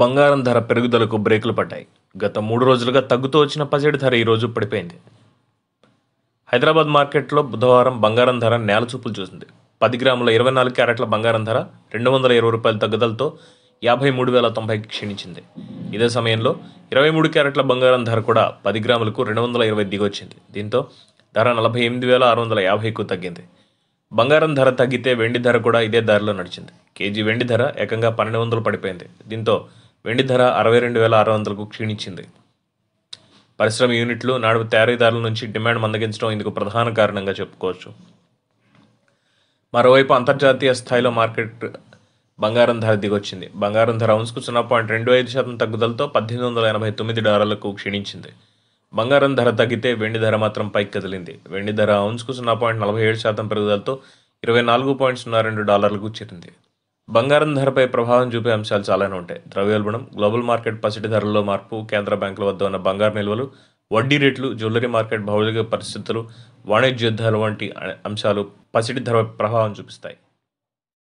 బంగారం ధర పెరుగుదలకు బ్రేకులు పడ్డాయి గత మూడు రోజులుగా తగ్గుతూ వచ్చిన పసిడి ధర ఈరోజు పడిపోయింది హైదరాబాద్ మార్కెట్లో బుధవారం బంగారం ధర చూపులు చూసింది పది గ్రాముల ఇరవై నాలుగు క్యారెట్ల బంగారం ధర రెండు వందల ఇరవై రూపాయల తగ్గుదలతో యాభై మూడు వేల తొంభైకి క్షీణించింది ఇదే సమయంలో ఇరవై మూడు క్యారెట్ల బంగారం ధర కూడా పది గ్రాములకు రెండు వందల ఇరవై దిగొచ్చింది దీంతో ధర నలభై ఎనిమిది వేల ఆరు వందల యాభైకు తగ్గింది బంగారం ధర తగ్గితే వెండి ధర కూడా ఇదే దారిలో నడిచింది కేజీ వెండి ధర ఏకంగా పన్నెండు వందలు పడిపోయింది దీంతో వెండి ధర అరవై రెండు వేల ఆరు వందలకు క్షీణించింది పరిశ్రమ యూనిట్లు నాడు తయారీదారుల నుంచి డిమాండ్ మందగించడం ఇందుకు ప్రధాన కారణంగా చెప్పుకోవచ్చు మరోవైపు అంతర్జాతీయ స్థాయిలో మార్కెట్ బంగారం ధర దిగొచ్చింది బంగారం ధర ఉంచుకు సున్నా పాయింట్ రెండు ఐదు శాతం తగ్గుదలతో పద్దెనిమిది వందల ఎనభై తొమ్మిది డాలర్లకు క్షీణించింది బంగారం ధర తగ్గితే వెండి ధర మాత్రం పైకి కదిలింది వెండి ధర ఔన్స్కు సున్నా పాయింట్ నలభై ఏడు శాతం పెరుగుదలతో ఇరవై నాలుగు పాయింట్ సున్నా రెండు డాలర్లకు చేరింది బంగారం ధరపై ప్రభావం చూపే అంశాలు చాలానే ఉంటాయి ద్రవ్యోల్బణం గ్లోబల్ మార్కెట్ పసిటి ధరల్లో మార్పు కేంద్ర బ్యాంకుల వద్ద ఉన్న బంగారు నిల్వలు వడ్డీ రేట్లు జ్యువెలరీ మార్కెట్ భౌగోళిక పరిస్థితులు వాణిజ్యోద్ధాలు వంటి అంశాలు పసిటి ధర ప్రభావం చూపిస్తాయి